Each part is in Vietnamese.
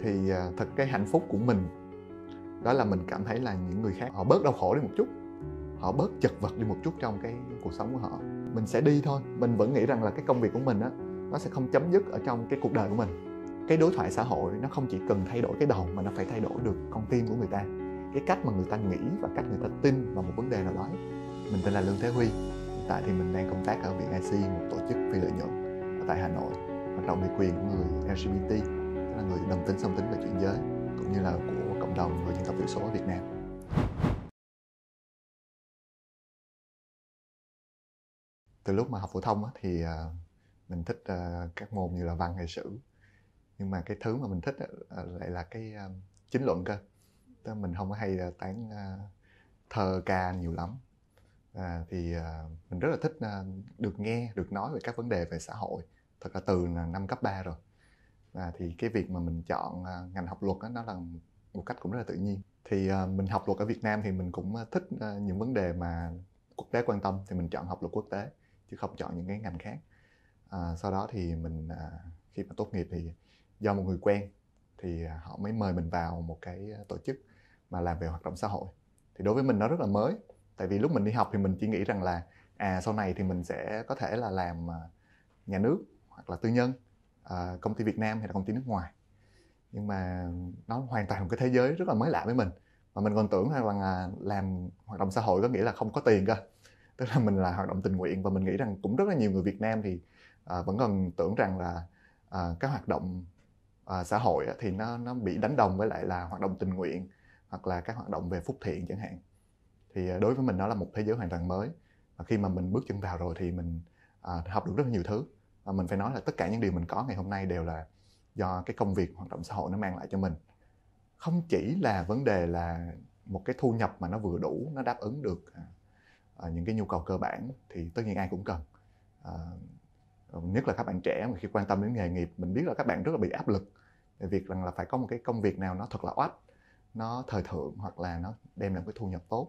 thì à, thật cái hạnh phúc của mình đó là mình cảm thấy là những người khác họ bớt đau khổ đi một chút họ bớt chật vật đi một chút trong cái cuộc sống của họ mình sẽ đi thôi mình vẫn nghĩ rằng là cái công việc của mình á nó sẽ không chấm dứt ở trong cái cuộc đời của mình cái đối thoại xã hội nó không chỉ cần thay đổi cái đầu mà nó phải thay đổi được con tim của người ta cái cách mà người ta nghĩ và cách người ta tin vào một vấn đề nào đó mình tên là lương thế huy hiện tại thì mình đang công tác ở viện ic một tổ chức phi lợi nhuận ở tại hà nội hoạt động về quyền của người lgbt là người đồng tính song tính và chuyển giới cũng như là của cộng đồng người dân tộc thiểu số ở Việt Nam. Từ lúc mà học phổ thông thì à, mình thích à, các môn như là văn hay sử nhưng mà cái thứ mà mình thích à, lại là cái chính luận cơ tức mình không có hay tán thơ ca nhiều lắm à, thì mình rất là thích được nghe được nói về các vấn đề về xã hội thật là từ năm cấp 3 rồi à, thì cái việc mà mình chọn à, ngành học luật đó, nó là một cách cũng rất là tự nhiên thì à, mình học luật ở Việt Nam thì mình cũng à, thích những vấn đề mà quốc tế quan tâm thì mình chọn học luật quốc tế chứ không chọn những cái ngành khác à, sau đó thì mình à, khi mà tốt nghiệp thì do một người quen thì họ mới mời mình vào một cái tổ chức mà làm về hoạt động xã hội thì đối với mình nó rất là mới tại vì lúc mình đi học thì mình chỉ nghĩ rằng là à sau này thì mình sẽ có thể là làm nhà nước hoặc là tư nhân À, công ty Việt Nam hay là công ty nước ngoài nhưng mà nó hoàn toàn một cái thế giới rất là mới lạ với mình mà mình còn tưởng rằng là làm hoạt động xã hội có nghĩa là không có tiền cơ tức là mình là hoạt động tình nguyện và mình nghĩ rằng cũng rất là nhiều người Việt Nam thì à, vẫn còn tưởng rằng là à, các hoạt động xã hội thì nó nó bị đánh đồng với lại là hoạt động tình nguyện hoặc là các hoạt động về phúc thiện chẳng hạn thì đối với mình nó là một thế giới hoàn toàn mới và khi mà mình bước chân vào rồi thì mình học được rất là nhiều thứ à, mình phải nói là tất cả những điều mình có ngày hôm nay đều là do cái công việc hoạt động xã hội nó mang lại cho mình không chỉ là vấn đề là một cái thu nhập mà nó vừa đủ nó đáp ứng được à, à những cái nhu cầu cơ bản thì tất nhiên ai cũng cần à, nhất là các bạn trẻ mà khi quan tâm đến nghề nghiệp mình biết là các bạn rất là bị áp lực về việc rằng là phải có một cái công việc nào nó thật là oách nó thời thượng hoặc là nó đem lại cái thu nhập tốt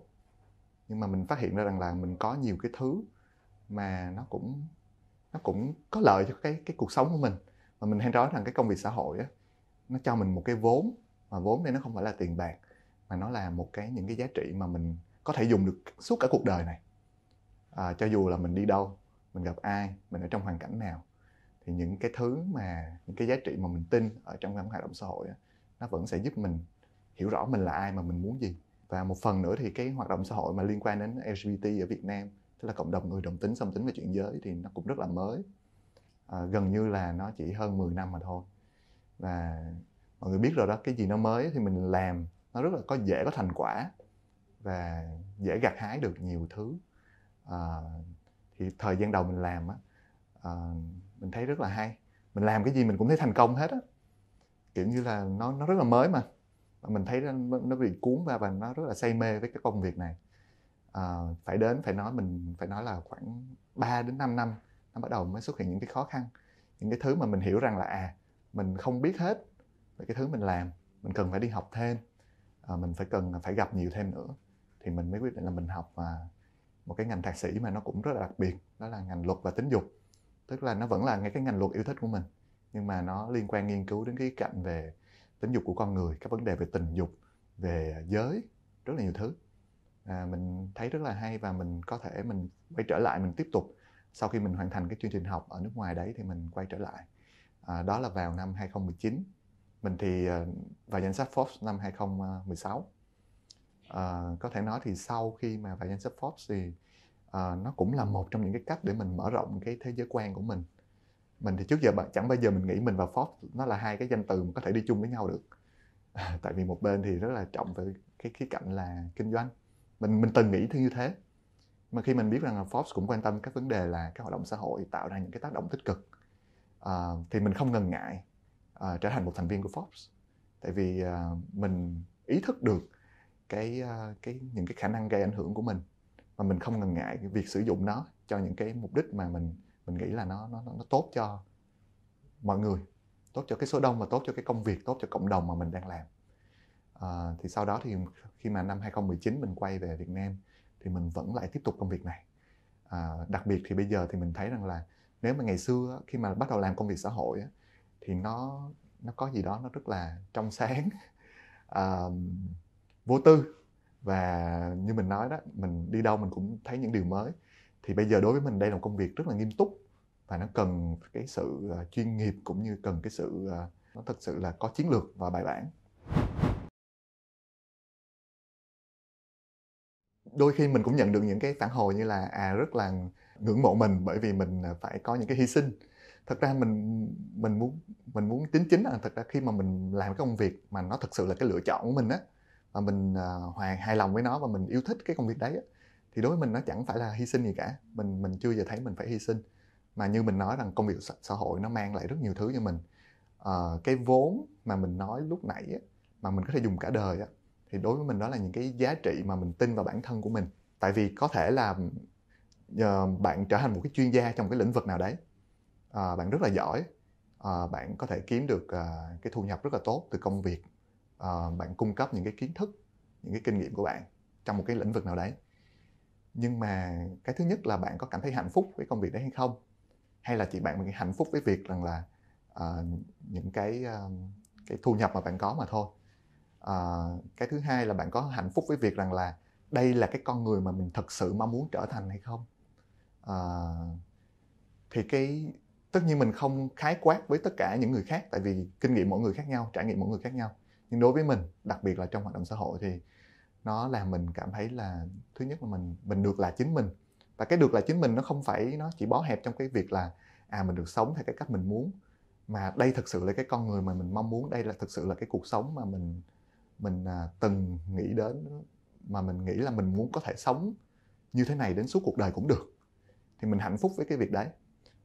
nhưng mà mình phát hiện ra rằng là mình có nhiều cái thứ mà nó cũng nó cũng có lợi cho cái cái cuộc sống của mình mà mình hay nói rằng cái công việc xã hội á nó cho mình một cái vốn mà vốn đây nó không phải là tiền bạc mà nó là một cái những cái giá trị mà mình có thể dùng được suốt cả cuộc đời này à, cho dù là mình đi đâu mình gặp ai mình ở trong hoàn cảnh nào thì những cái thứ mà những cái giá trị mà mình tin ở trong các hoạt động xã hội đó, nó vẫn sẽ giúp mình hiểu rõ mình là ai mà mình muốn gì và một phần nữa thì cái hoạt động xã hội mà liên quan đến LGBT ở Việt Nam tức là cộng đồng người đồng tính song tính và chuyển giới thì nó cũng rất là mới à, gần như là nó chỉ hơn 10 năm mà thôi và mọi người biết rồi đó cái gì nó mới thì mình làm nó rất là có dễ có thành quả và dễ gặt hái được nhiều thứ à, thì thời gian đầu mình làm á à, mình thấy rất là hay mình làm cái gì mình cũng thấy thành công hết á kiểu như là nó nó rất là mới mà và mình thấy nó, nó bị cuốn vào và nó rất là say mê với cái công việc này à, phải đến phải nói mình phải nói là khoảng 3 đến 5 năm nó bắt đầu mới xuất hiện những cái khó khăn những cái thứ mà mình hiểu rằng là à mình không biết hết về cái thứ mình làm mình cần phải đi học thêm à, mình phải cần phải gặp nhiều thêm nữa thì mình mới quyết định là mình học à, một cái ngành thạc sĩ mà nó cũng rất là đặc biệt đó là ngành luật và tính dục tức là nó vẫn là ngay cái ngành luật yêu thích của mình nhưng mà nó liên quan nghiên cứu đến cái cạnh về tính dục của con người các vấn đề về tình dục về giới rất là nhiều thứ à, mình thấy rất là hay và mình có thể mình quay trở lại mình tiếp tục sau khi mình hoàn thành cái chương trình học ở nước ngoài đấy thì mình quay trở lại à, đó là vào năm 2019 mình thì ờ, vào danh sách Forbes năm 2016 à, ờ, có thể nói thì sau khi mà vào danh sách Forbes thì à, nó cũng là một trong những cái cách để mình mở rộng cái thế giới quan của mình mình thì trước giờ chẳng bao giờ mình nghĩ mình và Forbes nó là hai cái danh từ mà có thể đi chung với nhau được à, tại vì một bên thì rất là trọng về cái khía cạnh là kinh doanh mình mình từng nghĩ như thế mà khi mình biết rằng là Forbes cũng quan tâm các vấn đề là các hoạt động xã hội tạo ra những cái tác động tích cực uh, thì mình không ngần ngại uh, trở thành một thành viên của Forbes tại vì uh, mình ý thức được cái uh, cái những cái khả năng gây ảnh hưởng của mình mà mình không ngần ngại việc sử dụng nó cho những cái mục đích mà mình mình nghĩ là nó nó nó tốt cho mọi người tốt cho cái số đông và tốt cho cái công việc tốt cho cộng đồng mà mình đang làm à, thì sau đó thì khi mà năm 2019 mình quay về Việt Nam thì mình vẫn lại tiếp tục công việc này à, đặc biệt thì bây giờ thì mình thấy rằng là nếu mà ngày xưa khi mà bắt đầu làm công việc xã hội thì nó nó có gì đó nó rất là trong sáng à, vô tư và như mình nói đó mình đi đâu mình cũng thấy những điều mới thì bây giờ đối với mình đây là một công việc rất là nghiêm túc và nó cần cái sự chuyên nghiệp cũng như cần cái sự nó thật sự là có chiến lược và bài bản đôi khi mình cũng nhận được những cái phản hồi như là à rất là ngưỡng mộ mình bởi vì mình à, phải có những cái hy sinh thật ra mình mình muốn mình muốn tính chính là thật ra khi mà mình làm cái công việc mà nó thực sự là cái lựa chọn của mình á và mình à, hoàn hài lòng với nó và mình yêu thích cái công việc đấy á, thì đối với mình nó chẳng phải là hy sinh gì cả mình mình chưa giờ thấy mình phải hy sinh mà như mình nói rằng công việc xã, xã hội nó mang lại rất nhiều thứ cho mình uh, cái vốn mà mình nói lúc nãy á, mà mình có thể dùng cả đời á, thì đối với mình đó là những cái giá trị mà mình tin vào bản thân của mình tại vì có thể là uh, bạn trở thành một cái chuyên gia trong cái lĩnh vực nào đấy uh, bạn rất là giỏi uh, bạn có thể kiếm được uh, cái thu nhập rất là tốt từ công việc uh, bạn cung cấp những cái kiến thức những cái kinh nghiệm của bạn trong một cái lĩnh vực nào đấy nhưng mà cái thứ nhất là bạn có cảm thấy hạnh phúc với công việc đấy hay không hay là chị bạn mình hạnh phúc với việc rằng là uh, những cái uh, cái thu nhập mà bạn có mà thôi à, cái thứ hai là bạn có hạnh phúc với việc rằng là đây là cái con người mà mình thật sự mong muốn trở thành hay không à, thì cái tất nhiên mình không khái quát với tất cả những người khác tại vì kinh nghiệm mỗi người khác nhau trải nghiệm mỗi người khác nhau nhưng đối với mình đặc biệt là trong hoạt động xã hội thì nó làm mình cảm thấy là thứ nhất là mình mình được là chính mình và cái được là chính mình nó không phải nó chỉ bó hẹp trong cái việc là à mình được sống theo cái cách mình muốn mà đây thực sự là cái con người mà mình mong muốn đây là thực sự là cái cuộc sống mà mình mình à, từng nghĩ đến mà mình nghĩ là mình muốn có thể sống như thế này đến suốt cuộc đời cũng được thì mình hạnh phúc với cái việc đấy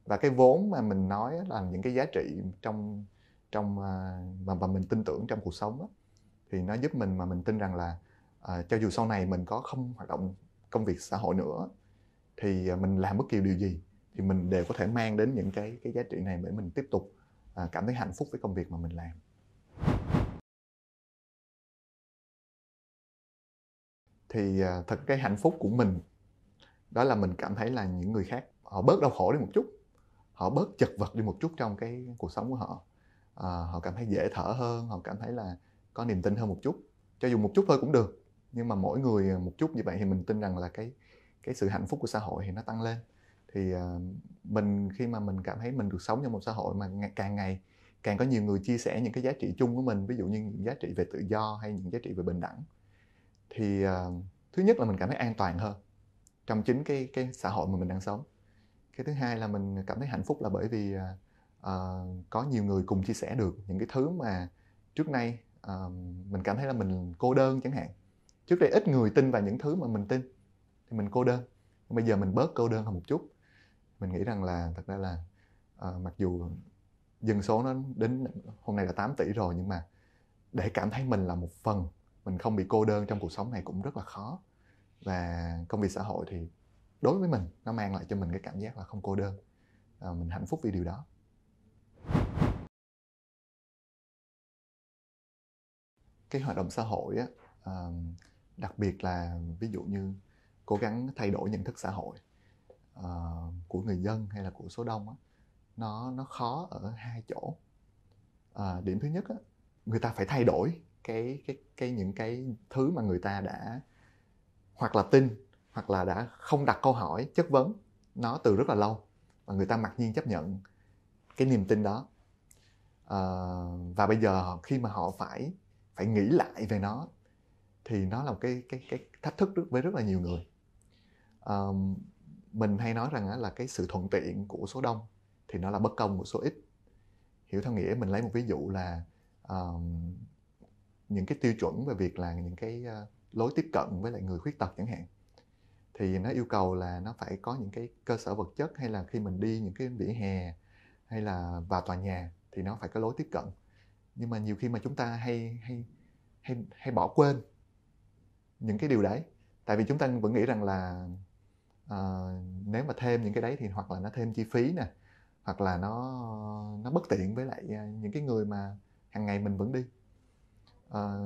và cái vốn mà mình nói là những cái giá trị trong trong à, mà mà mình tin tưởng trong cuộc sống đó, thì nó giúp mình mà mình tin rằng là à, cho dù sau này mình có không hoạt động công việc xã hội nữa thì à, mình làm bất kỳ điều gì thì mình đều có thể mang đến những cái cái giá trị này để mình tiếp tục à, cảm thấy hạnh phúc với công việc mà mình làm thì à, thật cái hạnh phúc của mình đó là mình cảm thấy là những người khác họ bớt đau khổ đi một chút họ bớt chật vật đi một chút trong cái cuộc sống của họ à, họ cảm thấy dễ thở hơn họ cảm thấy là có niềm tin hơn một chút cho dù một chút thôi cũng được nhưng mà mỗi người à, một chút như vậy thì mình tin rằng là cái cái sự hạnh phúc của xã hội thì nó tăng lên thì uh, mình khi mà mình cảm thấy mình được sống trong một xã hội mà ngày, càng ngày càng có nhiều người chia sẻ những cái giá trị chung của mình ví dụ như những giá trị về tự do hay những giá trị về bình đẳng thì uh, thứ nhất là mình cảm thấy an toàn hơn trong chính cái cái xã hội mà mình đang sống cái thứ hai là mình cảm thấy hạnh phúc là bởi vì uh, có nhiều người cùng chia sẻ được những cái thứ mà trước nay uh, mình cảm thấy là mình cô đơn chẳng hạn trước đây ít người tin vào những thứ mà mình tin thì mình cô đơn Nhưng bây giờ mình bớt cô đơn hơn một chút mình nghĩ rằng là thật ra là uh, mặc dù dân số nó đến hôm nay là 8 tỷ rồi nhưng mà để cảm thấy mình là một phần mình không bị cô đơn trong cuộc sống này cũng rất là khó và công việc xã hội thì đối với mình nó mang lại cho mình cái cảm giác là không cô đơn à, mình hạnh phúc vì điều đó cái hoạt động xã hội á à, đặc biệt là ví dụ như cố gắng thay đổi nhận thức xã hội à, của người dân hay là của số đông á nó nó khó ở hai chỗ à, điểm thứ nhất á người ta phải thay đổi cái cái cái những cái thứ mà người ta đã hoặc là tin hoặc là đã không đặt câu hỏi chất vấn nó từ rất là lâu và người ta mặc nhiên chấp nhận cái niềm tin đó à, và bây giờ khi mà họ phải phải nghĩ lại về nó thì nó là một cái cái cái thách thức với rất là nhiều người à, mình hay nói rằng là cái sự thuận tiện của số đông thì nó là bất công của số ít hiểu theo nghĩa mình lấy một ví dụ là um, những cái tiêu chuẩn về việc là những cái ờ, lối tiếp cận với lại người khuyết tật chẳng hạn thì nó yêu cầu là nó phải có những cái cơ sở vật chất hay là khi mình đi những cái vỉa hè hay là vào tòa nhà thì nó phải có lối tiếp cận nhưng mà nhiều khi mà chúng ta hay hay hay hay bỏ quên những cái điều đấy tại vì chúng ta vẫn nghĩ rằng là uh, nếu mà thêm những cái đấy thì hoặc là nó thêm chi phí nè hoặc là nó nó bất tiện với lại ờ, những cái người mà hàng ngày mình vẫn đi à,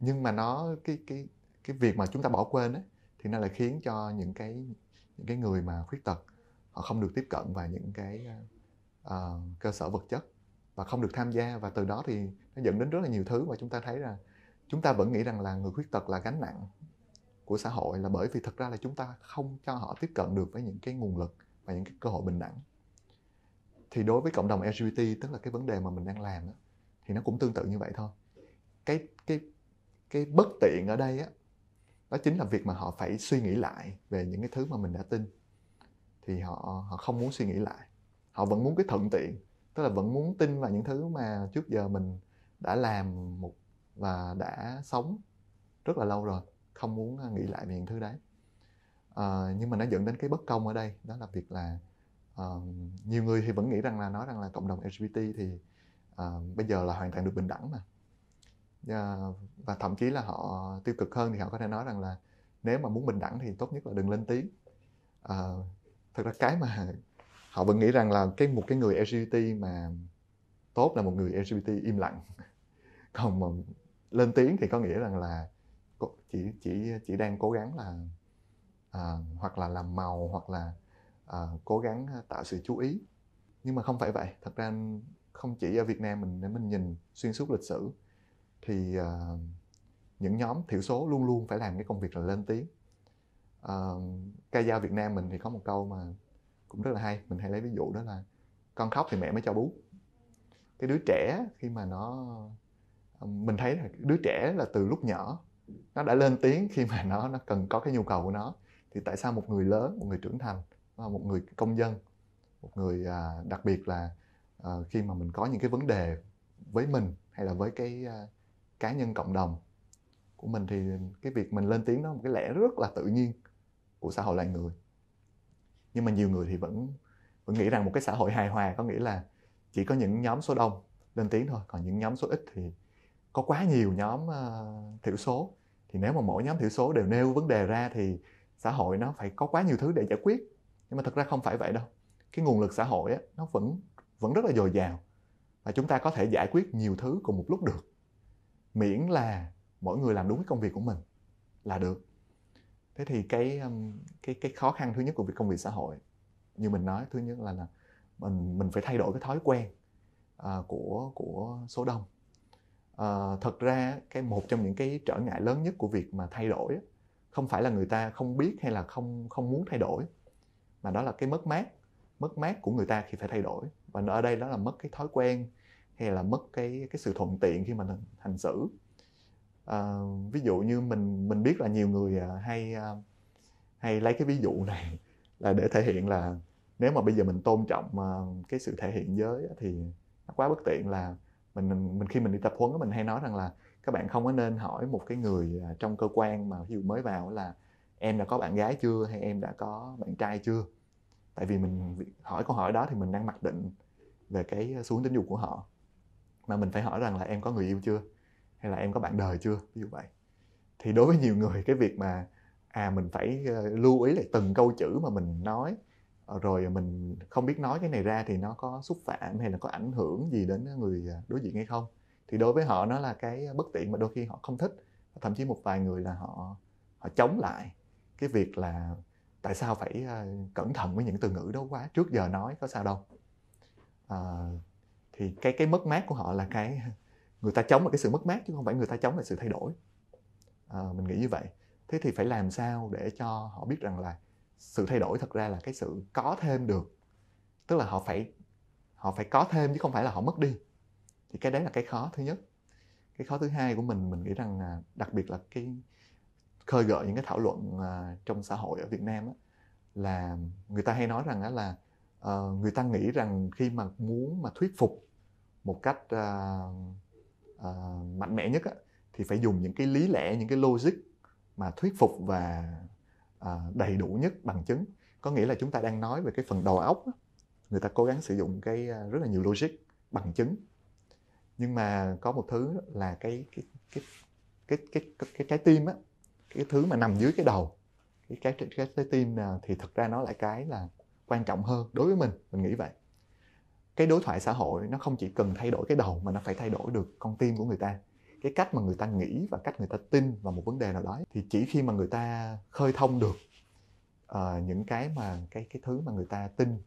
nhưng mà nó cái cái cái việc mà chúng ta bỏ quên ấy, thì nó lại khiến cho những cái những cái người mà khuyết tật họ không được tiếp cận vào những cái uh, cơ sở vật chất và không được tham gia và từ đó thì nó dẫn đến rất là nhiều thứ mà chúng ta thấy là chúng ta vẫn nghĩ rằng là người khuyết tật là gánh nặng của xã hội là bởi vì thực ra là chúng ta không cho họ tiếp cận được với những cái nguồn lực và những cái cơ hội bình đẳng thì đối với cộng đồng LGBT tức là cái vấn đề mà mình đang làm đó, thì nó cũng tương tự như vậy thôi cái cái cái bất tiện ở đây á đó chính là việc mà họ phải suy nghĩ lại về những cái thứ mà mình đã tin thì họ họ không muốn suy nghĩ lại họ vẫn muốn cái thuận tiện tức là vẫn muốn tin vào những thứ mà trước giờ mình đã làm một và đã sống rất là lâu rồi không muốn à, nghĩ lại về những thứ đấy à, nhưng mà nó dẫn đến cái bất công ở đây đó là việc là uh, nhiều người thì vẫn nghĩ rằng là nói rằng là cộng đồng LGBT thì uh, bây giờ là hoàn toàn được bình đẳng mà Ờ, và thậm chí là họ tiêu cực hơn thì họ có thể nói rằng là nếu mà muốn bình đẳng thì tốt nhất là đừng lên tiếng à, thật ra cái mà họ vẫn nghĩ rằng là cái một cái người LGBT mà tốt là một người LGBT im lặng còn mà lên tiếng thì có nghĩa rằng là chỉ chỉ chỉ đang cố gắng là à, hoặc là làm màu hoặc là à, cố gắng tạo sự chú ý nhưng mà không phải vậy thật ra không chỉ ở Việt Nam mình để mình nhìn xuyên suốt lịch sử thì uh, những nhóm thiểu số luôn luôn phải làm cái công việc là lên tiếng uh, ca dao việt nam mình thì có một câu mà cũng rất là hay mình hay lấy ví dụ đó là con khóc thì mẹ mới cho bú cái đứa trẻ khi mà nó mình thấy là đứa trẻ là từ lúc nhỏ nó đã lên tiếng khi mà nó nó cần có cái nhu cầu của nó thì tại sao một người lớn một người trưởng thành à, một người công dân một người à, đặc biệt là ờ, khi mà mình có những cái vấn đề với mình hay là với cái à, cá nhân cộng đồng của mình thì cái việc mình lên tiếng đó một cái lẽ rất là tự nhiên của xã hội loài người nhưng mà nhiều người thì vẫn vẫn nghĩ rằng một cái xã hội hài hòa có nghĩa là chỉ có những nhóm số đông lên tiếng thôi còn những nhóm số ít thì có quá nhiều nhóm uh, thiểu số thì nếu mà mỗi nhóm thiểu số đều nêu vấn đề ra thì xã hội nó phải có quá nhiều thứ để giải quyết nhưng mà thật ra không phải vậy đâu cái nguồn lực xã hội á, nó vẫn vẫn rất là dồi dào và chúng ta có thể giải quyết nhiều thứ cùng một lúc được miễn là mỗi người làm đúng cái công việc của mình là được thế thì cái um, cái cái khó khăn thứ nhất của việc công việc xã hội như mình nói thứ nhất là, là mình mình phải thay đổi cái thói quen uh, của của số đông uh, thật ra cái một trong những cái trở ngại lớn nhất của việc mà thay đổi không phải là người ta không biết hay là không không muốn thay đổi mà đó là cái mất mát mất mát của người ta khi phải thay đổi và ở đây đó là mất cái thói quen hay là mất cái cái sự thuận tiện khi mình hành xử à, ví dụ như mình mình biết là nhiều người à, hay à, hay lấy cái ví dụ này là để thể hiện là nếu mà bây giờ mình tôn trọng à, cái sự thể hiện giới thì nó quá bất tiện là mình mình khi mình đi tập huấn mình hay nói rằng là các bạn không có nên hỏi một cái người trong cơ quan mà ví mới vào là em đã có bạn gái chưa hay em đã có bạn trai chưa tại vì mình hỏi câu hỏi đó thì mình đang mặc định về cái xu hướng tình dục của họ mà mình phải hỏi rằng là em có người yêu chưa hay là em có bạn đời chưa ví dụ vậy thì đối với nhiều người cái việc mà à mình phải ờ, lưu ý lại từng câu chữ mà mình nói ờ, rồi mình không biết nói cái này ra thì nó có xúc phạm hay là có ảnh hưởng gì đến người ờ, đối diện hay không thì đối với họ nó là cái bất tiện mà đôi khi họ không thích thậm chí một vài người là họ họ chống lại cái việc là tại sao phải cẩn thận với những từ ngữ đó quá trước giờ nói có sao đâu à, thì cái cái mất mát của họ là cái người ta chống là cái sự mất mát chứ không phải người ta chống là sự thay đổi à, mình nghĩ như vậy thế thì phải làm sao để cho họ biết rằng là sự thay đổi thật ra là cái sự có thêm được tức là họ phải họ phải có thêm chứ không phải là họ mất đi thì cái đấy là cái khó thứ nhất cái khó thứ hai của mình mình nghĩ rằng đặc biệt là cái khơi gợi những cái thảo luận ờ, trong xã hội ở Việt Nam á, là người ta hay nói rằng á, là ờ, người ta nghĩ rằng khi mà muốn mà thuyết phục một cách uh, uh, mạnh mẽ nhất á, thì phải dùng những cái lý lẽ những cái logic mà thuyết phục và uh, đầy đủ nhất bằng chứng có nghĩa là chúng ta đang nói về cái phần đầu óc á, người ta cố gắng sử dụng cái uh, rất là nhiều logic bằng chứng nhưng mà có một thứ là cái cái cái cái cái cái, cái trái tim á cái thứ mà nằm dưới cái đầu cái cái cái trái tim thì thực ra nó lại cái là quan trọng hơn đối với mình mình nghĩ vậy cái đối thoại xã hội nó không chỉ cần thay đổi cái đầu mà nó phải thay đổi được con tim của người ta cái cách mà người ta nghĩ và cách người ta tin vào một vấn đề nào đó thì chỉ khi mà người ta khơi thông được uh, những cái mà cái cái thứ mà người ta tin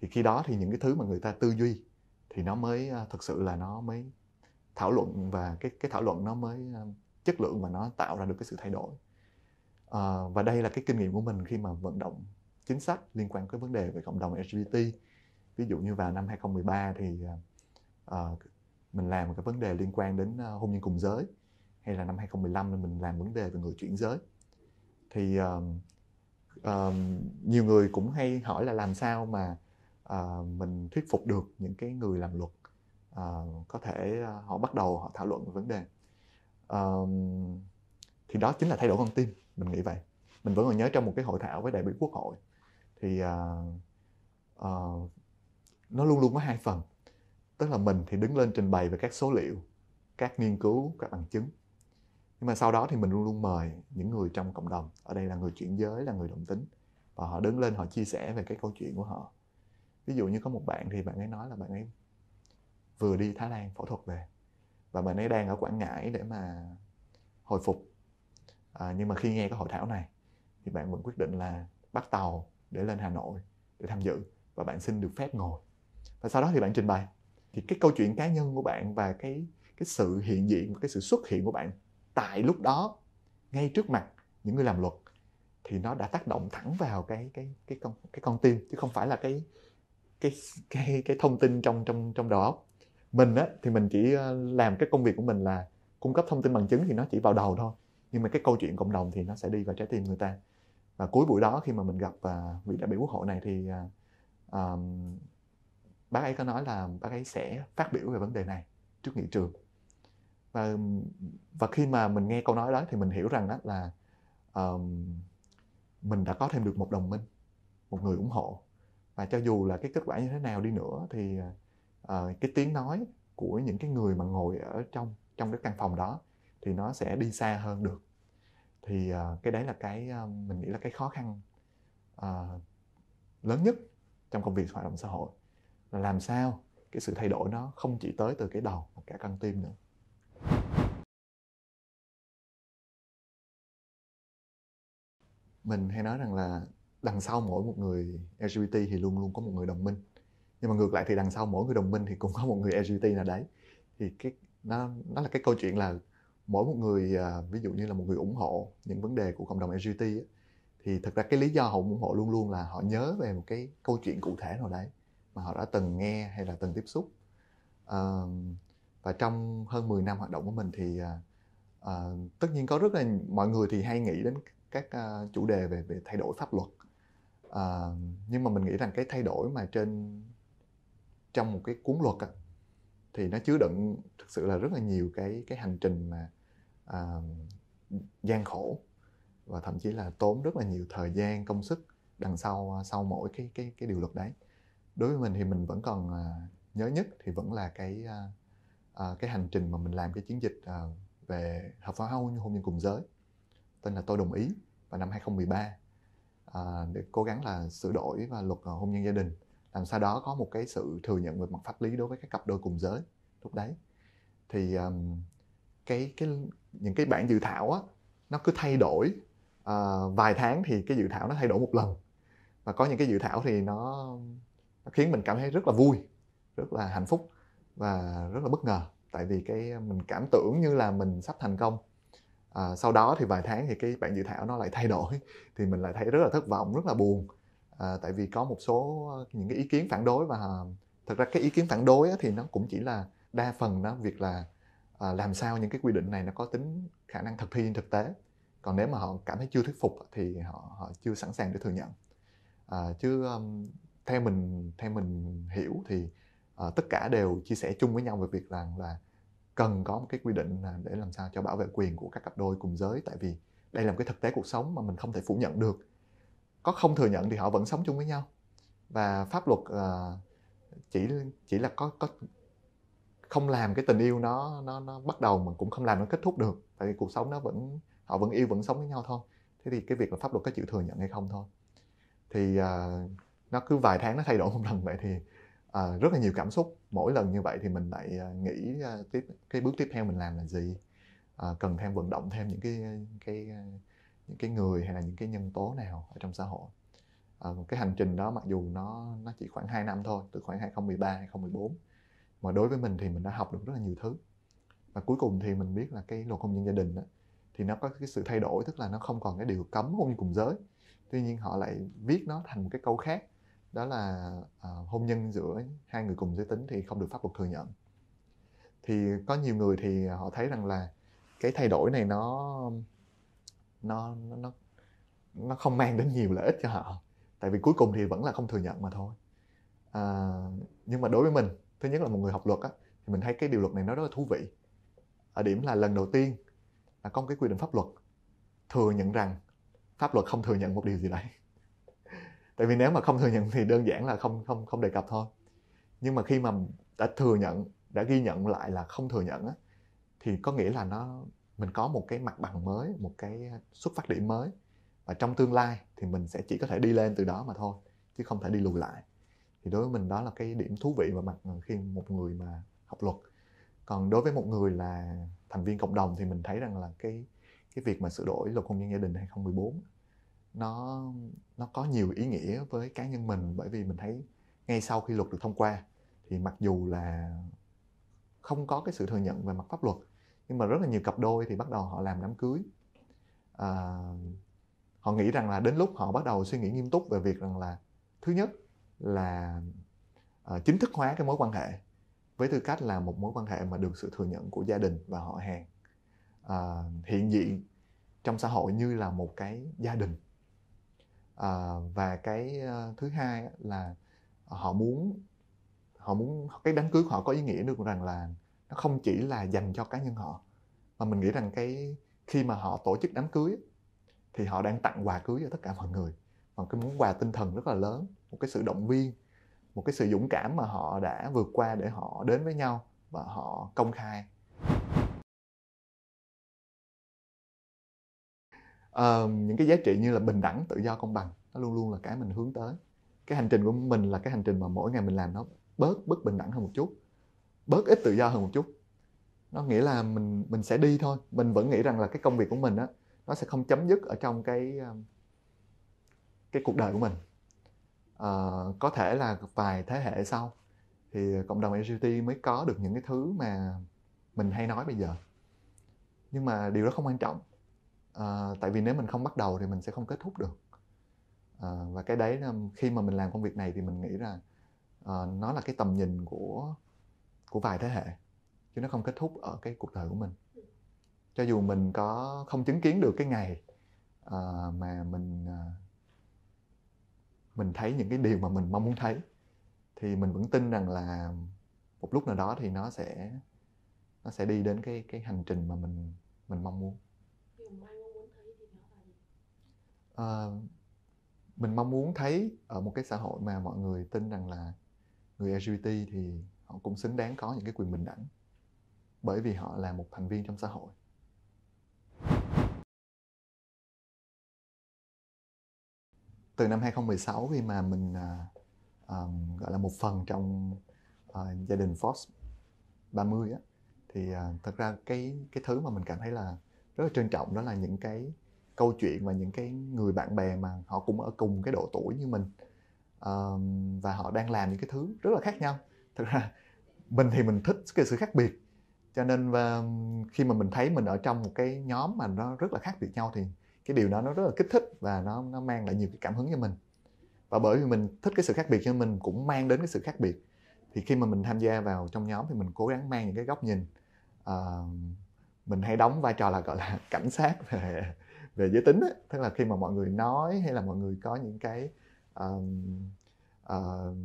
thì khi đó thì những cái thứ mà người ta tư duy thì nó mới uh, thực sự là nó mới thảo luận và cái cái thảo luận nó mới uh, chất lượng mà nó tạo ra được cái sự thay đổi uh, và đây là cái kinh nghiệm của mình khi mà vận động chính sách liên quan tới vấn đề về cộng đồng LGBT ví dụ như vào năm 2013 thì uh, mình làm một cái vấn đề liên quan đến uh, hôn nhân cùng giới hay là năm 2015 là mình làm vấn đề về người chuyển giới thì uh, uh, nhiều người cũng hay hỏi là làm sao mà uh, mình thuyết phục được những cái người làm luật uh, có thể uh, họ bắt đầu họ thảo luận về vấn đề uh, thì đó chính là thay đổi con tim mình nghĩ vậy mình vẫn còn nhớ trong một cái hội thảo với đại biểu quốc hội thì uh, uh, nó luôn luôn có hai phần tức là mình thì đứng lên trình bày về các số liệu các nghiên cứu các bằng chứng nhưng mà sau đó thì mình luôn luôn mời những người trong cộng đồng ở đây là người chuyển giới là người đồng tính và họ đứng lên họ chia sẻ về cái câu chuyện của họ ví dụ như có một bạn thì bạn ấy nói là bạn ấy vừa đi thái lan phẫu thuật về và bạn ấy đang ở quảng ngãi để mà hồi phục à, nhưng mà khi nghe cái hội thảo này thì bạn vẫn quyết định là bắt tàu để lên hà nội để tham dự và bạn xin được phép ngồi và sau đó thì bạn trình bày thì cái câu chuyện cá nhân của bạn và cái cái sự hiện diện cái sự xuất hiện của bạn tại lúc đó ngay trước mặt những người làm luật thì nó đã tác động thẳng vào cái cái cái con cái con tim chứ không phải là cái cái cái cái thông tin trong trong trong đầu óc mình á thì mình chỉ ờ, làm cái công việc của mình là cung cấp thông tin bằng chứng thì nó chỉ vào đầu thôi nhưng mà cái câu chuyện cộng đồng thì nó sẽ đi vào trái tim người ta và cuối buổi đó khi mà mình gặp uh, vị đại biểu quốc hội này thì uh, bác ấy có nói là bác ấy sẽ phát biểu về vấn đề này trước nghị trường và và khi mà mình nghe câu nói đó thì mình hiểu rằng đó là um, mình đã có thêm được một đồng minh một người ủng hộ và cho dù là cái kết quả như thế nào đi nữa thì uh, cái tiếng nói của những cái người mà ngồi ở trong trong cái căn phòng đó thì nó sẽ đi xa hơn được thì uh, cái đấy là cái uh, mình nghĩ là cái khó khăn uh, lớn nhất trong công việc hoạt động xã hội là làm sao cái sự thay đổi nó không chỉ tới từ cái đầu mà cả căn tim nữa mình hay nói rằng là đằng sau mỗi một người LGBT thì luôn luôn có một người đồng minh nhưng mà ngược lại thì đằng sau mỗi người đồng minh thì cũng có một người LGBT nào đấy thì cái nó nó là cái câu chuyện là mỗi một người à, ví dụ như là một người ủng hộ những vấn đề của cộng đồng LGBT ấy, thì thực ra cái lý do họ ủng hộ luôn luôn là họ nhớ về một cái câu chuyện cụ thể nào đấy mà họ đã từng nghe hay là từng tiếp xúc à, và trong hơn 10 năm hoạt động của mình thì à, à, tất nhiên có rất là mọi người thì hay nghĩ đến các à, chủ đề về về thay đổi pháp luật à, nhưng mà mình nghĩ rằng cái thay đổi mà trên trong một cái cuốn luật á, thì nó chứa đựng thực sự là rất là nhiều cái cái hành trình mà à, gian khổ và thậm chí là tốn rất là nhiều thời gian công sức đằng sau à, sau mỗi cái cái cái điều luật đấy đối với mình thì mình vẫn còn à, nhớ nhất thì vẫn là cái à, à, cái hành trình mà mình làm cái chiến dịch về hợp pháp hôn hôn nhân cùng giới tên là tôi đồng ý vào năm 2013 à, để cố gắng là sửa đổi và luật hôn nhân gia đình làm sao đó có một cái sự thừa nhận về mặt pháp lý đối với các cặp đôi cùng giới lúc đấy thì um, cái cái những cái bản dự thảo á nó cứ thay đổi uh, vài tháng thì cái dự thảo nó thay đổi một lần và có những cái dự thảo thì nó nó khiến mình cảm thấy rất là vui rất là hạnh phúc và rất là bất ngờ tại vì cái ờ, mình cảm tưởng như là mình sắp thành công à, sau đó thì vài tháng thì cái bản dự thảo nó lại thay đổi thì mình lại thấy rất là thất vọng rất là buồn à, tại vì có một số ờ, những cái ý kiến phản đối và ờ, thật ra cái ý kiến phản đối thì nó cũng chỉ là đa phần nó việc là à, làm sao những cái quy định này nó có tính khả năng thực thi trên thực tế còn nếu mà họ cảm thấy chưa thuyết phục thì họ họ chưa sẵn sàng để thừa nhận à, chứ um, theo mình theo mình hiểu thì uh, tất cả đều chia sẻ chung với nhau về việc rằng là, cần có một cái quy định để làm sao cho bảo vệ quyền của các cặp đôi cùng giới tại vì đây là một cái thực tế cuộc sống mà mình không thể phủ nhận được có không thừa nhận thì họ vẫn sống chung với nhau và pháp luật uh, chỉ chỉ là có có không làm cái tình yêu nó nó nó bắt đầu mà cũng không làm nó kết thúc được tại vì cuộc sống nó vẫn họ vẫn yêu vẫn sống với nhau thôi thế thì cái việc là pháp luật có chịu thừa nhận hay không thôi thì uh, nó cứ vài tháng nó thay đổi một lần vậy thì à, rất là nhiều cảm xúc mỗi lần như vậy thì mình lại à, nghĩ à, tiếp cái bước tiếp theo mình làm là gì à, cần thêm vận động thêm những cái cái à, những cái người hay là những cái nhân tố nào ở trong xã hội à, cái hành trình đó mặc dù nó nó chỉ khoảng 2 năm thôi từ khoảng 2013 2014 mà đối với mình thì mình đã học được rất là nhiều thứ và cuối cùng thì mình biết là cái luật hôn nhân gia đình đó, thì nó có cái sự thay đổi tức là nó không còn cái điều cấm hôn nhân cùng giới tuy nhiên họ lại viết nó thành một cái câu khác đó là à, hôn nhân giữa hai người cùng giới tính thì không được pháp luật thừa nhận thì có nhiều người thì họ thấy rằng là cái thay đổi này nó nó nó nó không mang đến nhiều lợi ích cho họ tại vì cuối cùng thì vẫn là không thừa nhận mà thôi à, nhưng mà đối với mình thứ nhất là một người học luật á thì mình thấy cái điều luật này nó rất là thú vị ở điểm là lần đầu tiên là có một cái quy định pháp luật thừa nhận rằng pháp luật không thừa nhận một điều gì đấy tại vì nếu mà không thừa nhận thì đơn giản là không không không đề cập thôi nhưng mà khi mà đã thừa nhận đã ghi nhận lại là không thừa nhận á, thì có nghĩa là nó mình có một cái mặt bằng mới một cái xuất phát điểm mới và trong tương lai thì mình sẽ chỉ có thể đi lên từ đó mà thôi chứ không thể đi lùi lại thì đối với mình đó là cái điểm thú vị và mặt khi một người mà học luật còn đối với một người là thành viên cộng đồng thì mình thấy rằng là cái cái việc mà sửa đổi luật hôn nhân gia đình 2014 nó nó có nhiều ý nghĩa với cá nhân mình bởi vì mình thấy ngay sau khi luật được thông qua thì mặc dù là không có cái sự thừa nhận về mặt pháp luật nhưng mà rất là nhiều cặp đôi thì bắt đầu họ làm đám cưới à, họ nghĩ rằng là đến lúc họ bắt đầu suy nghĩ nghiêm túc về việc rằng là thứ nhất là à, chính thức hóa cái mối quan hệ với tư cách là một mối quan hệ mà được sự thừa nhận của gia đình và họ hàng à, hiện diện trong xã hội như là một cái gia đình à, và cái ờ, thứ hai là họ muốn họ muốn cái đám cưới của họ có ý nghĩa được rằng là nó không chỉ là dành cho cá nhân họ mà mình nghĩ rằng cái khi mà họ tổ chức đám cưới thì họ đang tặng quà cưới cho tất cả mọi người một cái món quà tinh thần rất là lớn một cái sự động viên một cái sự dũng cảm mà họ đã vượt qua để họ đến với nhau và họ công khai uh, những cái giá trị như là bình đẳng tự do công bằng nó luôn luôn là cái mình hướng tới cái hành trình của mình là cái hành trình mà mỗi ngày mình làm nó bớt bất bình đẳng hơn một chút bớt ít tự do hơn một chút nó nghĩa là mình mình sẽ đi thôi mình vẫn nghĩ rằng là cái công việc của mình á nó sẽ không chấm dứt ở trong cái cái cuộc đời của mình à, có thể là vài thế hệ sau thì cộng đồng LGBT mới có được những cái thứ mà mình hay nói bây giờ nhưng mà điều đó không quan trọng à, tại vì nếu mình không bắt đầu thì mình sẽ không kết thúc được à, và cái đấy khi mà mình làm công việc này thì mình nghĩ là à, nó là cái tầm nhìn của của vài thế hệ chứ nó không kết thúc ở cái cuộc đời của mình cho dù mình có không chứng kiến được cái ngày à, mà mình à, mình thấy những cái điều mà mình mong muốn thấy thì mình vẫn tin rằng là một lúc nào đó thì nó sẽ nó sẽ đi đến cái cái hành trình mà mình mình mong muốn uh, mình mong muốn thấy ở một cái xã hội mà mọi người tin rằng là người LGBT thì họ cũng xứng đáng có những cái quyền bình đẳng bởi vì họ là một thành viên trong xã hội từ năm 2016 khi mà mình uh, um, gọi là một phần trong uh, gia đình Fox 30 á thì uh, thật ra cái cái thứ mà mình cảm thấy là rất là trân trọng đó là những cái câu chuyện và những cái người bạn bè mà họ cũng ở cùng cái độ tuổi như mình um, và họ đang làm những cái thứ rất là khác nhau thực ra mình thì mình thích cái sự khác biệt cho nên và khi mà mình thấy mình ở trong một cái nhóm mà nó rất là khác biệt nhau thì cái điều đó nó rất là kích thích và nó nó mang lại nhiều cái cảm hứng cho mình và bởi vì mình thích cái sự khác biệt cho mình cũng mang đến cái sự khác biệt thì khi mà mình tham gia vào trong nhóm thì mình cố gắng mang những cái góc nhìn uh, mình hay đóng vai trò là gọi là cảnh sát về về giới tính ấy, tức là khi mà mọi người nói hay là mọi người có những cái um, uh,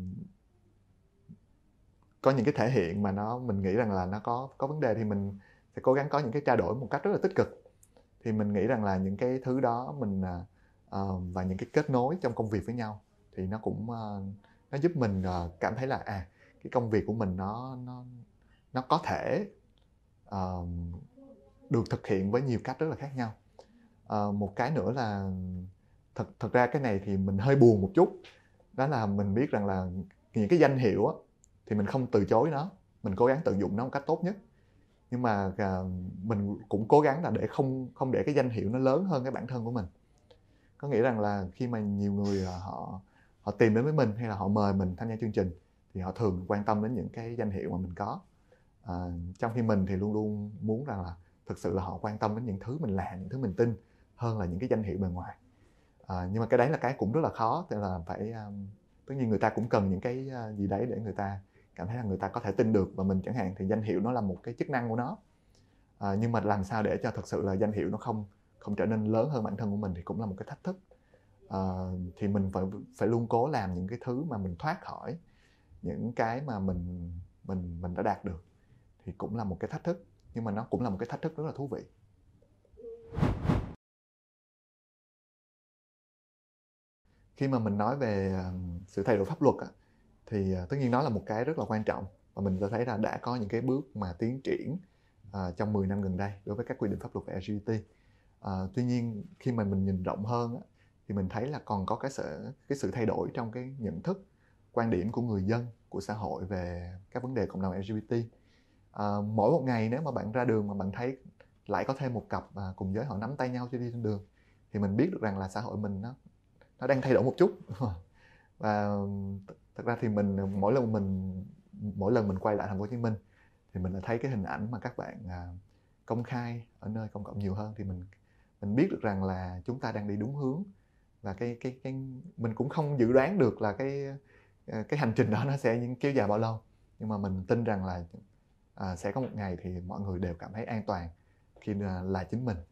có những cái thể hiện mà nó mình nghĩ rằng là nó có có vấn đề thì mình sẽ cố gắng có những cái trao đổi một cách rất là tích cực thì mình nghĩ rằng là những cái thứ đó mình uh, và những cái kết nối trong công việc với nhau thì nó cũng uh, nó giúp mình uh, cảm thấy là à cái công việc của mình nó nó nó có thể uh, được thực hiện với nhiều cách rất là khác nhau à, một cái nữa là thật thật ra cái này thì mình hơi buồn một chút đó là mình biết rằng là những cái danh hiệu á, thì mình không từ chối nó mình cố gắng tận dụng nó một cách tốt nhất nhưng mà à, mình cũng cố gắng là để không không để cái danh hiệu nó lớn hơn cái bản thân của mình có nghĩa rằng là khi mà nhiều người à, họ họ tìm đến với mình hay là họ mời mình tham gia chương trình thì họ thường quan tâm đến những cái danh hiệu mà mình có à, trong khi mình thì luôn luôn muốn rằng là thực sự là họ quan tâm đến những thứ mình làm những thứ mình tin hơn là những cái danh hiệu bề ngoài à, nhưng mà cái đấy là cái cũng rất là khó tức là phải um, tất nhiên người ta cũng cần những cái uh, gì đấy để người ta cảm thấy là người ta có thể tin được và mình chẳng hạn thì danh hiệu nó là một cái chức năng của nó à, nhưng mà làm sao để cho thật sự là danh hiệu nó không không trở nên lớn hơn bản thân của mình thì cũng là một cái thách thức à, thì mình phải phải luôn cố làm những cái thứ mà mình thoát khỏi những cái mà mình mình mình đã đạt được thì cũng là một cái thách thức nhưng mà nó cũng là một cái thách thức rất là thú vị khi mà mình nói về ờ, sự thay đổi pháp luật thì ờ, tất nhiên nó là một cái rất là quan trọng và mình sẽ thấy là đã có những cái bước mà tiến triển ờ, trong 10 năm gần đây đối với các quy định pháp luật về LGBT. tuy nhiên khi mà mình nhìn rộng hơn thì mình thấy là còn có cái sự cái sự thay đổi trong cái nhận thức quan điểm của người dân của xã hội về các vấn đề cộng đồng LGBT. mỗi một ngày nếu mà bạn ra đường mà bạn thấy lại có thêm một cặp uh, cùng giới họ nắm tay nhau đi trên đường thì mình biết được rằng là xã hội mình nó nó đang thay đổi một chút và thật ra thì mình mỗi lần mình mỗi lần mình quay lại thành phố Hồ Chí Minh thì mình đã thấy cái hình ảnh mà các bạn à, công khai ở nơi công cộng nhiều hơn thì mình mình biết được rằng là chúng ta đang đi đúng hướng và cái cái cái mình cũng không dự đoán được là cái ờ, cái hành trình đó nó sẽ những kéo dài bao lâu nhưng mà mình tin rằng là à, sẽ có một ngày thì mọi người đều cảm thấy an toàn khi à, là chính mình